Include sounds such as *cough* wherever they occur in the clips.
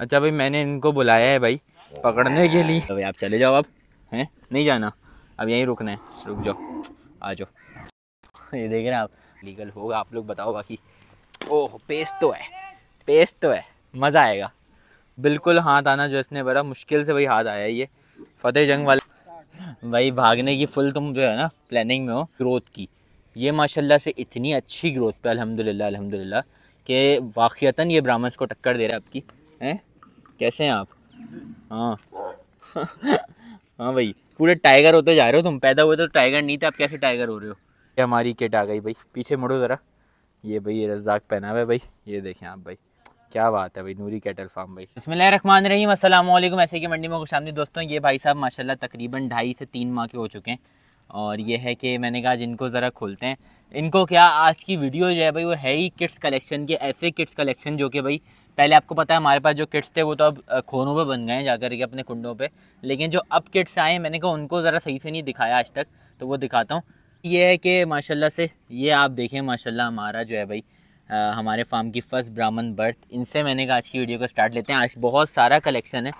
अच्छा भाई मैंने इनको बुलाया है भाई पकड़ने के लिए तो भाई आप चले जाओ अब हैं नहीं जाना अब यहीं रुकना है रुक जाओ आ जाओ ये देख रहे हैं आप लीगल होगा आप लोग बताओ बाकी ओह पेस्ट तो है पेस्ट तो है मज़ा आएगा बिल्कुल हाथ आना जो इसने बड़ा मुश्किल से भाई हाथ आया ये फतेह जंग वाले भाई भागने की फुल तुम जो है ना प्लानिंग में हो ग्रोथ की ये माशाल्लाह से इतनी अच्छी ग्रोथ पे अलहमदिल्ला अलहमदिल्ला के वाक़ता ये ब्राह्मण्स को टक्कर दे रहा है आपकी हैं कैसे हैं आप हाँ *laughs* हाँ भाई पूरे टाइगर होते जा रहे हो तुम पैदा हुए तो टाइगर नहीं थे आप कैसे टाइगर हो रहे हो ये हमारी किट आ गई भाई पीछे मुड़ो ज़रा ये भाई ये रजाक पहना हुआ है भाई ये देखें आप भाई क्या बात है भाई नूरी कैटल फार्म भाई इसमें रखमान रही असलम ऐसे की मंडी में खुश आमदी दोस्तों ये भाई साहब माशाल्लाह तकरीबन ढाई से तीन माह के हो चुके हैं और ये है कि मैंने कहा जिनको ज़रा खोलते हैं इनको क्या आज की वीडियो जो है भाई वो है ही किट्स कलेक्शन के ऐसे किट्स कलेक्शन जो कि भाई पहले आपको पता है हमारे पास जो किट्स थे वो तो अब खोनों पे बन गए हैं जाकर के अपने कुंडों पे लेकिन जो अब किट्स आए हैं मैंने कहा उनको ज़रा सही से नहीं दिखाया आज तक तो वो दिखाता हूँ ये है कि माशाल्लाह से ये आप देखें माशाल्लाह हमारा जो है भाई आ, हमारे फार्म की फ़र्स्ट ब्राह्मण बर्थ इनसे मैंने कहा आज की वीडियो को स्टार्ट लेते हैं आज बहुत सारा कलेक्शन है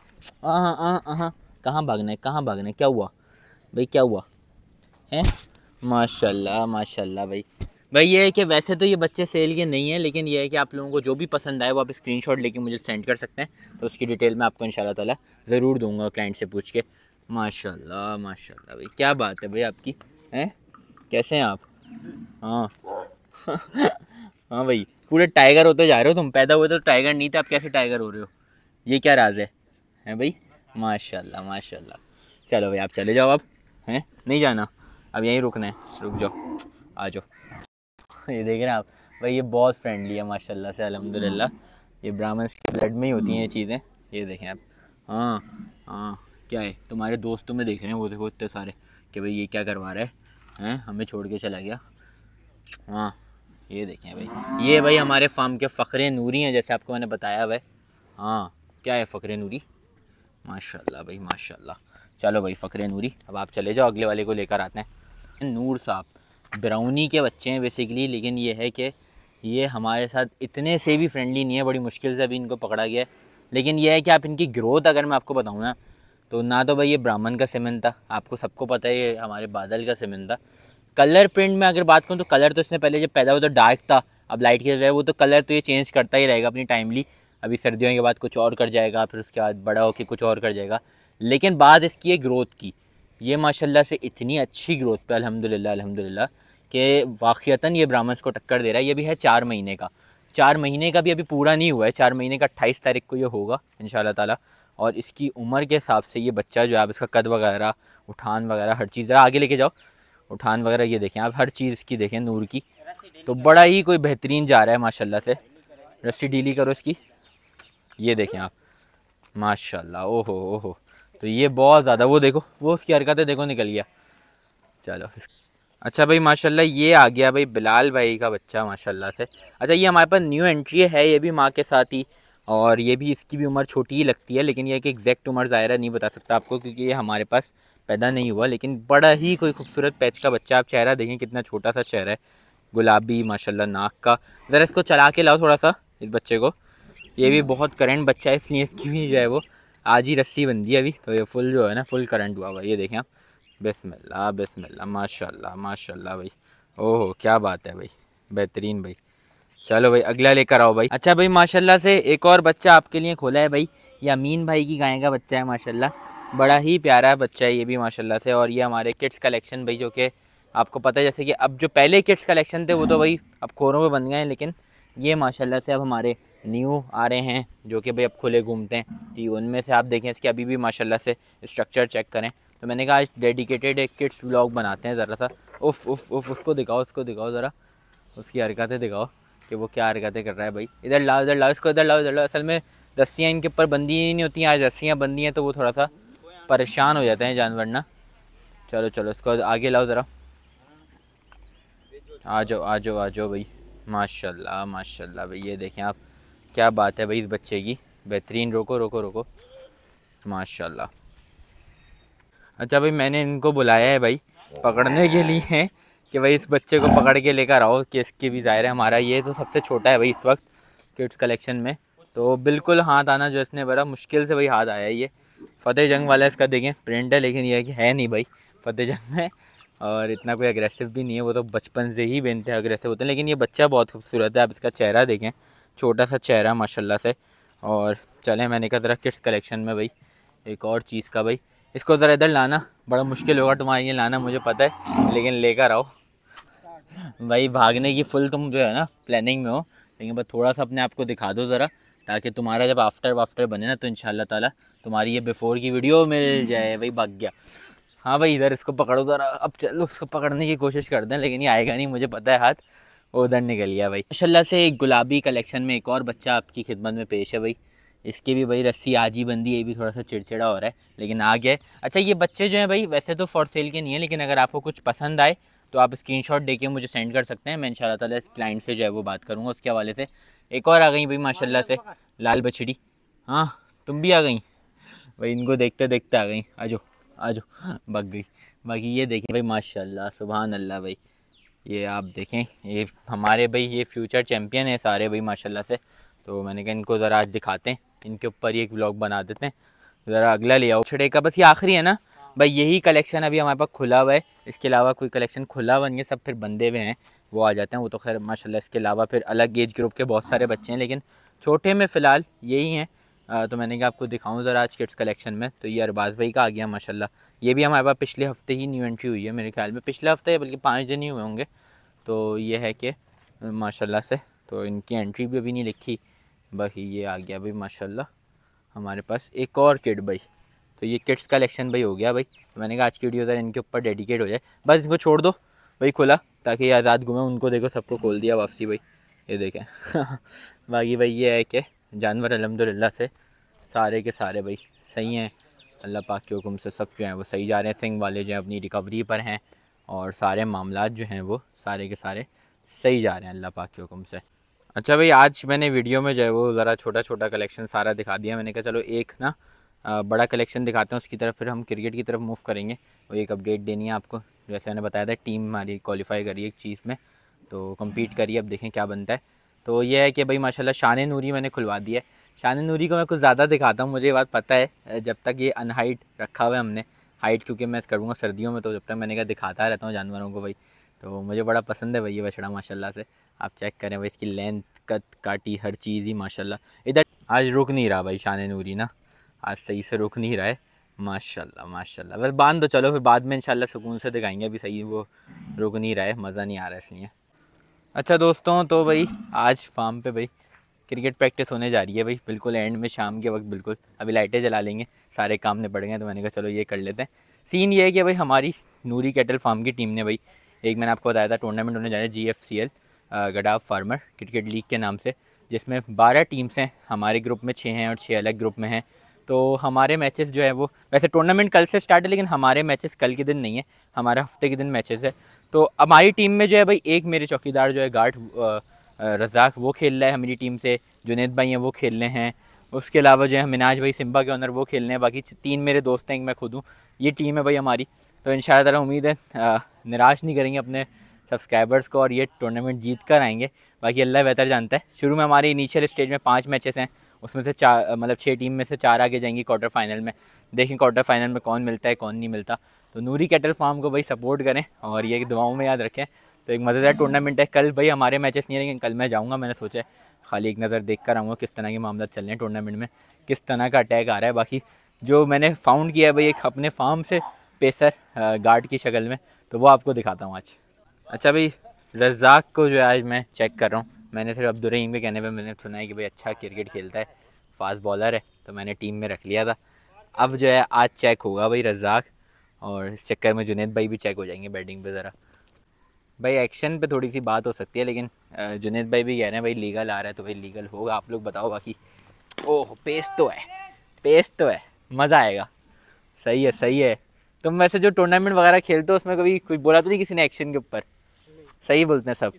हाँ हाँ हाँ कहाँ भागना है कहाँ भागना है क्या हुआ भाई क्या हुआ है माशाल्लाह माशाल्लाह भाई भाई ये है कि वैसे तो ये बच्चे सेल के नहीं है लेकिन ये है कि आप लोगों को जो भी पसंद आए वो आप स्क्रीनशॉट लेके मुझे सेंड कर सकते हैं तो उसकी डिटेल मैं आपको इन ताला ज़रूर दूंगा क्लाइंट से पूछ के माशाल्लाह माशाल्लाह भाई क्या बात है भाई आपकी हैं कैसे हैं आप हाँ *laughs* हाँ भाई पूरे टाइगर होते जा रहे हो तुम पैदा हुए तो टाइगर नहीं थे आप कैसे टाइगर हो रहे हो ये क्या राज है हैं भाई माशा माशा चलो भाई आप चले जाओ आप हैं नहीं जाना अब यहीं रुकना है रुक जाओ आ जाओ *laughs* ये देख रहे हैं आप भाई ये बहुत फ्रेंडली है माशाल्लाह से अलहमदिल्ला ये ब्राह्मण्स के ब्लड में ही होती हैं ये हम्म। चीज़ें ये देखें आप हाँ हाँ क्या है तुम्हारे दोस्तों में देख रहे हैं वो देखो इतने सारे कि भाई ये क्या करवा रहे हैं हमें छोड़ के चला गया हाँ ये देखें भाई ये भाई हमारे फार्म के फ़खरे नूरी हैं जैसे आपको मैंने बताया भाई हाँ क्या है फ़खरे नूरी माशाल्लाह भाई माशाल्लाह चलो भाई फ़खरे नूरी अब आप चले जाओ अगले वाले को लेकर आते हैं नूर साहब ब्राउनी के बच्चे हैं बेसिकली लेकिन ये है कि ये हमारे साथ इतने से भी फ्रेंडली नहीं है बड़ी मुश्किल से अभी इनको पकड़ा गया है लेकिन यह है कि आप इनकी ग्रोथ अगर मैं आपको बताऊँ ना तो ना तो भाई ये ब्राह्मण का सीमेंट था आपको सबको पता है ये हमारे बादल का सीमेंट था कलर प्रिंट में अगर बात करूँ तो कलर तो इसने पहले जब पैदा हुआ तो डार्क था अब लाइट की जगह वो तो कलर तो ये चेंज करता ही रहेगा अपनी टाइमली अभी सर्दियों के बाद कुछ और कर जाएगा फिर उसके बाद बड़ा होकर कुछ और कर जाएगा लेकिन बात इसकी है ग्रोथ की ये माशाल्लाह से इतनी अच्छी ग्रोथ पे अल्हम्दुलिल्लाह अल्हम्दुलिल्लाह के वाक़ता ये ब्राह्मण्स को टक्कर दे रहा है ये भी है चार महीने का चार महीने का भी अभी पूरा नहीं हुआ है चार महीने का अट्ठाईस तारीख को ये होगा इन ताला और इसकी उम्र के हिसाब से ये बच्चा जो है आप इसका कद वगैरह उठान वगैरह हर चीज़ ज़रा आगे लेके जाओ उठान वगैरह ये देखें आप हर चीज़ इसकी देखें नूर की तो बड़ा ही कोई बेहतरीन जा रहा है माशाल्लाह से रस्सी डीली करो इसकी ये देखें आप माशाल्लाह ओहो ओहो तो ये बहुत ज़्यादा वो देखो वो उसकी हरकतें देखो निकल गया चलो अच्छा भाई माशाल्लाह ये आ गया भाई बिलाल भाई का बच्चा माशाल्लाह से अच्छा ये हमारे पास न्यू एंट्री है ये भी माँ के साथ ही और ये भी इसकी भी उम्र छोटी ही लगती है लेकिन ये कि एग्जैक्ट उम्र ज़ाहिर नहीं बता सकता आपको क्योंकि ये हमारे पास पैदा नहीं हुआ लेकिन बड़ा ही कोई खूबसूरत पैच का बच्चा आप चेहरा देखें कितना छोटा सा चेहरा है गुलाबी माशाल्लाह नाक का ज़रा इसको चला के लाओ थोड़ा सा इस बच्चे को ये भी बहुत करेंट बच्चा है इसलिए इसकी भी जो है वो आज ही रस्सी बन है अभी तो ये फुल जो है ना फुल करंट हुआ भाई ये देखें आप बिसमिल्ला बिसमिल्ला माशाल्लाह माशाल्लाह भाई ओहो क्या बात है भाई बेहतरीन भाई चलो भाई अगला लेकर आओ भाई अच्छा भाई माशाल्लाह से एक और बच्चा आपके लिए खोला है भाई ये अमीन भाई की गाय का बच्चा है माशाल्लाह बड़ा ही प्यारा बच्चा है ये भी माशाल्लाह से और ये हमारे किट्स कलेक्शन भाई जो कि आपको पता है जैसे कि अब जो पहले किट्स कलेक्शन थे वो तो भाई अब खोरों पर बन गए हैं लेकिन ये माशाला से अब हमारे न्यू आ रहे हैं जो कि भाई अब खुले घूमते हैं तो उनमें से आप देखें इसके अभी भी माशाल्लाह से स्ट्रक्चर चेक करें तो मैंने कहा आज डेडिकेटेड एक किड्स ब्लॉग बनाते हैं ज़रा सा उफ उफ उफ उसको दिखाओ उसको दिखाओ ज़रा उसकी हरकतें दिखाओ कि वो क्या हरकतें कर रहा है भाई इधर लाओ इधर लाओ इसको इधर लाओ इधर लाओ असल में रस्सियाँ इनके ऊपर बंदी ही नहीं होती हैं आज रस्सियाँ बंदी हैं तो वो थोड़ा सा परेशान हो जाते हैं जानवर ना चलो चलो इसको आगे लाओ ज़रा आ जाओ आ जाओ आ जाओ भाई माशाल्लाह माशाल्लाह भाई ये देखें आप क्या बात है भाई इस बच्चे की बेहतरीन रोको रोको रोको माशाल्लाह अच्छा भाई मैंने इनको बुलाया है भाई पकड़ने के लिए कि भाई इस बच्चे को पकड़ के लेकर आओ कि इसके भी ज़ाहिर है हमारा ये तो सबसे छोटा है भाई इस वक्त किड्स कलेक्शन में तो बिल्कुल हाथ आना जो इसने बड़ा मुश्किल से भाई हाथ आया है ये फतेह जंग वाला इसका देखें प्रिंट है लेकिन ये कि है नहीं भाई फतेह जंग में और इतना कोई अग्रेसिव भी नहीं है वो तो बचपन से ही बेनते अग्रेसिव होते हैं लेकिन ये बच्चा बहुत खूबसूरत है आप इसका चेहरा देखें छोटा सा चेहरा माशाल्लाह से और चले मैंने कहा ज़रा किस कलेक्शन में भाई एक और चीज़ का भाई इसको ज़रा इधर लाना बड़ा मुश्किल होगा तुम्हारे ये लाना मुझे पता है लेकिन लेकर आओ भाई भागने की फुल तुम जो है ना प्लानिंग में हो लेकिन बस थोड़ा सा अपने आप को दिखा दो ज़रा ताकि तुम्हारा जब आफ्टर वाफ्टर बने ना तो इन ताला तुम्हारी ये बिफ़ोर की वीडियो मिल जाए भाई भाग गया हाँ भाई इधर इसको पकड़ो ज़रा अब चलो इसको पकड़ने की कोशिश करते हैं लेकिन ये आएगा नहीं मुझे पता है हाथ उधर निकल गया भाई माशाला से एक गुलाबी कलेक्शन में एक और बच्चा आपकी खिदमत में पेश है भाई इसके भी भाई रस्सी आज ही बंदी ये भी थोड़ा सा चिड़चिड़ा हो रहा है लेकिन आ गया है अच्छा ये बच्चे जो हैं भाई वैसे तो फॉर सेल के नहीं है लेकिन अगर आपको कुछ पसंद आए तो आप स्क्रीन शॉट देके मुझे सेंड कर सकते हैं मैं इन ताला इस क्लाइंट से जो है वो बात करूँगा उसके हवाले से एक और आ गई भाई माशाला से लाल बछड़ी हाँ तुम भी आ गई भाई इनको देखते देखते आ गई आ जाओ आ जाओ बग गई बाकी ये देखें भाई माशाल्लाह सुबहान अल्लाह भाई ये आप देखें ये हमारे भाई ये फ्यूचर चैम्पियन है सारे भाई माशाल्लाह से तो मैंने कहा इनको ज़रा आज दिखाते हैं इनके ऊपर ही एक ब्लॉग बना देते हैं ज़रा अगला ले आओ छड़े का बस ये आखिरी है ना भाई यही कलेक्शन अभी हमारे पास खुला हुआ है इसके अलावा कोई कलेक्शन खुला हुआ नहीं है सब फिर बंदे हुए हैं वो आ जाते हैं वो तो खैर माशाल्लाह इसके अलावा फिर अलग एज ग्रुप के बहुत सारे बच्चे हैं लेकिन छोटे में फ़िलहाल यही हैं तो मैंने कहा आपको दिखाऊँ ज़रा आज किड्स कलेक्शन में तो ये अरबाज भाई का आ गया माशाल्लाह ये भी हमारे पास पिछले हफ्ते ही न्यू एंट्री हुई है मेरे ख्याल में पिछले हफ्ते बल्कि पाँच दिन ही हुए होंगे तो ये है कि माशाल्लाह से तो इनकी एंट्री भी अभी नहीं लिखी बाकी ये आ गया भाई माशा हमारे पास एक और किड भाई तो ये किड्स कलेक्शन भाई हो गया भाई तो मैंने कहा आज की वीडियो ज़रा इनके ऊपर डेडिकेट हो जाए बस इनको छोड़ दो भाई खुला ताकि ये आज़ाद घूमें उनको देखो सबको खोल दिया वापसी भाई ये देखें *laughs* बाकी भाई ये है कि जानवर अलहमदिल्ला से सारे के सारे भाई सही हैं अल्लाह पाक के हुक्म से सब जो हैं वो सही जा रहे हैं सिंह वाले जो हैं अपनी रिकवरी पर हैं और सारे मामला जो हैं वो सारे के सारे सही जा रहे हैं अल्लाह पाक के हुक्म से अच्छा भाई आज मैंने वीडियो में जो है वो ज़रा छोटा छोटा कलेक्शन सारा दिखा दिया मैंने कहा चलो एक ना बड़ा कलेक्शन दिखाते हैं उसकी तरफ फिर हम क्रिकेट की तरफ मूव करेंगे वो एक अपडेट देनी है आपको जैसे मैंने बताया था टीम हमारी क्वालिफाई करी एक चीज़ में तो कम्पीट करिए अब देखें क्या बनता है तो ये है कि भाई माशाल्लाह शान नूरी मैंने खुलवा दिया है शान नूरी को मैं कुछ ज़्यादा दिखाता हूँ मुझे ये बात पता है जब तक ये अनहाइट रखा हुआ है हमने हाइट क्योंकि मैं करूँगा सर्दियों में तो जब तक मैंने कहा दिखाता रहता हूँ जानवरों को भाई तो मुझे बड़ा पसंद है भाई ये बछड़ा माशाला से आप चेक करें भाई इसकी लेंथ कद काटी हर चीज़ ही माशाला इधर आज रुक नहीं रहा भाई शान नूरी ना आज सही से रुक नहीं रहा है माशाल्लाह माशाल्लाह बस बांध दो चलो फिर बाद में इंशाल्लाह सुकून से दिखाएंगे अभी सही वो रुक नहीं रहा है मज़ा नहीं आ रहा है इसलिए अच्छा दोस्तों तो भाई आज फार्म पे भाई क्रिकेट प्रैक्टिस होने जा रही है भाई बिल्कुल एंड में शाम के वक्त बिल्कुल अभी लाइटें जला लेंगे सारे काम निपट गए तो मैंने कहा चलो ये कर लेते हैं सीन ये है कि भाई हमारी नूरी कैटल फार्म की टीम ने भाई एक मैंने आपको बताया था टूर्नामेंट होने जा रहा है जी एफ सी एल गडाफ फार्मर क्रिकेट लीग के नाम से जिसमें बारह टीम्स हैं हमारे ग्रुप में छः हैं और छः अलग ग्रुप में हैं तो हमारे मैचेस जो है वो वैसे टूर्नामेंट कल से स्टार्ट है लेकिन हमारे मैचेस कल के दिन नहीं है हमारे हफ्ते के दिन मैचेस है तो हमारी टीम में जो है भाई एक मेरे चौकीदार जो है गार्ड रजाक वो खेल रहा है हमारी टीम से जुनेद भाई हैं वो खेल रहे हैं उसके अलावा जो है मिनाज भाई सिम्बा के ऑनर वो खेल रहे हैं बाकी तीन मेरे दोस्त हैं मैं खुद हूँ ये टीम है भाई हमारी तो इन शाला उम्मीद है निराश नहीं करेंगे अपने सब्सक्राइबर्स को और ये टूर्नामेंट जीत कर आएंगे बाकी अल्लाह बेहतर जानता है शुरू में हमारे इनिशियल स्टेज में पाँच मैचेस हैं उसमें से चार मतलब छः टीम में से चार आगे जाएंगी क्वार्टर फाइनल में देखें क्वार्टर फाइनल में कौन मिलता है कौन नहीं मिलता तो नूरी कैटल फार्म को भाई सपोर्ट करें और ये दुआओं में याद रखें तो एक मज़ेदार टूर्नामेंट है कल भाई हमारे मैचेस नहीं है लेकिन कल मैं जाऊँगा मैंने सोचा खाली एक नज़र देख कर आऊँगा किस तरह के मामला चल रहे हैं टूर्नामेंट में किस तरह का अटैक आ रहा है बाकी जो मैंने फाउंड किया है भाई एक अपने फार्म से पेसर गार्ड की शक्ल में तो वो आपको दिखाता हूँ आज अच्छा भाई रज़ाक को जो है आज मैं चेक कर रहा हूँ मैंने फिर अब्दुलरहीम के कहने पर मैंने सुना है कि भाई अच्छा क्रिकेट खेलता है फास्ट बॉलर है तो मैंने टीम में रख लिया था अब जो है आज चेक होगा भाई रजाक और इस चक्कर में जुनेद भाई भी चेक हो जाएंगे बैटिंग पे ज़रा भाई एक्शन पे थोड़ी सी बात हो सकती है लेकिन जुनेद भाई भी कह रहे हैं भाई लीगल आ रहा है तो भाई लीगल होगा आप लोग बताओ बाकी ओह पेस तो है पेस तो है मज़ा आएगा सही है सही है तुम वैसे जो टूर्नामेंट वगैरह खेलते हो उसमें कभी कुछ बोला तो नहीं किसी ने एक्शन के ऊपर सही बोलते हैं सब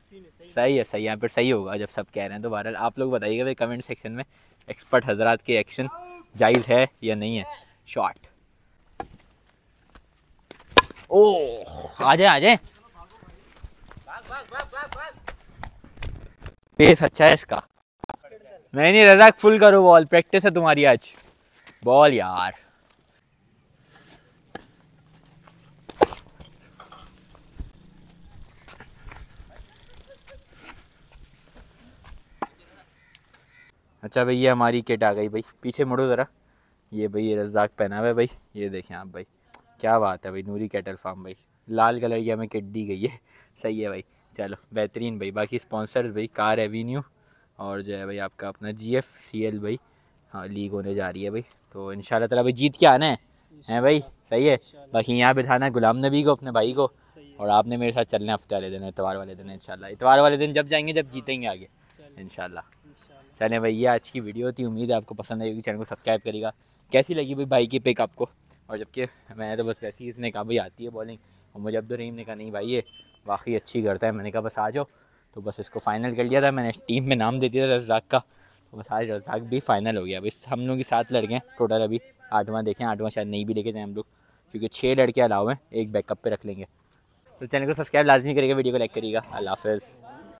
सही है सही है फिर सही होगा जब सब कह रहे हैं तो वायरल आप लोग बताइएगा भाई कमेंट सेक्शन में एक्सपर्ट हजरात के एक्शन जायज़ है या नहीं है शॉर्ट ओ आ जाए आ जाए पेस अच्छा है इसका नहीं नहीं रजाक फुल करो बॉल प्रैक्टिस है तुम्हारी आज बॉल यार अच्छा भाई ये हमारी किट आ गई भाई पीछे मुड़ो ज़रा ये भाई ये रजाक पहना हुआ है भाई ये देखें आप भाई क्या बात है भाई नूरी कैटल फार्म भाई लाल कलर की हमें किट दी गई है *laughs* सही है भाई चलो बेहतरीन भाई बाकी स्पॉन्सर्स भाई कार एवेन्यू और जो है भाई आपका अपना जी एफ सी एल भाई हाँ लीग होने जा रही है भाई तो इन शाला तला भाई जीत के आना है हैं भाई सही है बाकी यहाँ बिठाना है गुलाम नबी को अपने भाई को और आपने मेरे साथ चलना हफ्ते वाले दिन इतवार वाले दिन इंशाल्लाह इतवार वाले दिन जब जाएंगे जब जीतेंगे आगे इन शाला चले भाई ये आज की वीडियो थी उम्मीद है आपको पसंद आई होगी चैनल को सब्सक्राइब करेगा कैसी लगी भाई बाइक की पिक आपको और जबकि मैंने तो बस वैसी इसने कहा भाई आती है बॉलिंग और मुझे अब्दुल रहीम ने कहा नहीं भाई ये वाकई अच्छी करता है मैंने कहा बस आ जाओ तो बस इसको फाइनल कर लिया था मैंने टीम में नाम दे दिया था रजाक का तो बस आज रजाक भी फाइनल हो गया अभी हम लोग के सात लड़के हैं टोटल अभी आठवां देखें आठवां शायद नहीं भी लेके जाएँ हम लोग क्योंकि छः लड़के अलाव हैं एक बैकअप पर रख लेंगे तो चैनल को सब्सक्राइब लाजमी करेगा वीडियो को लाइक करिएगा अल्लाह हाफ़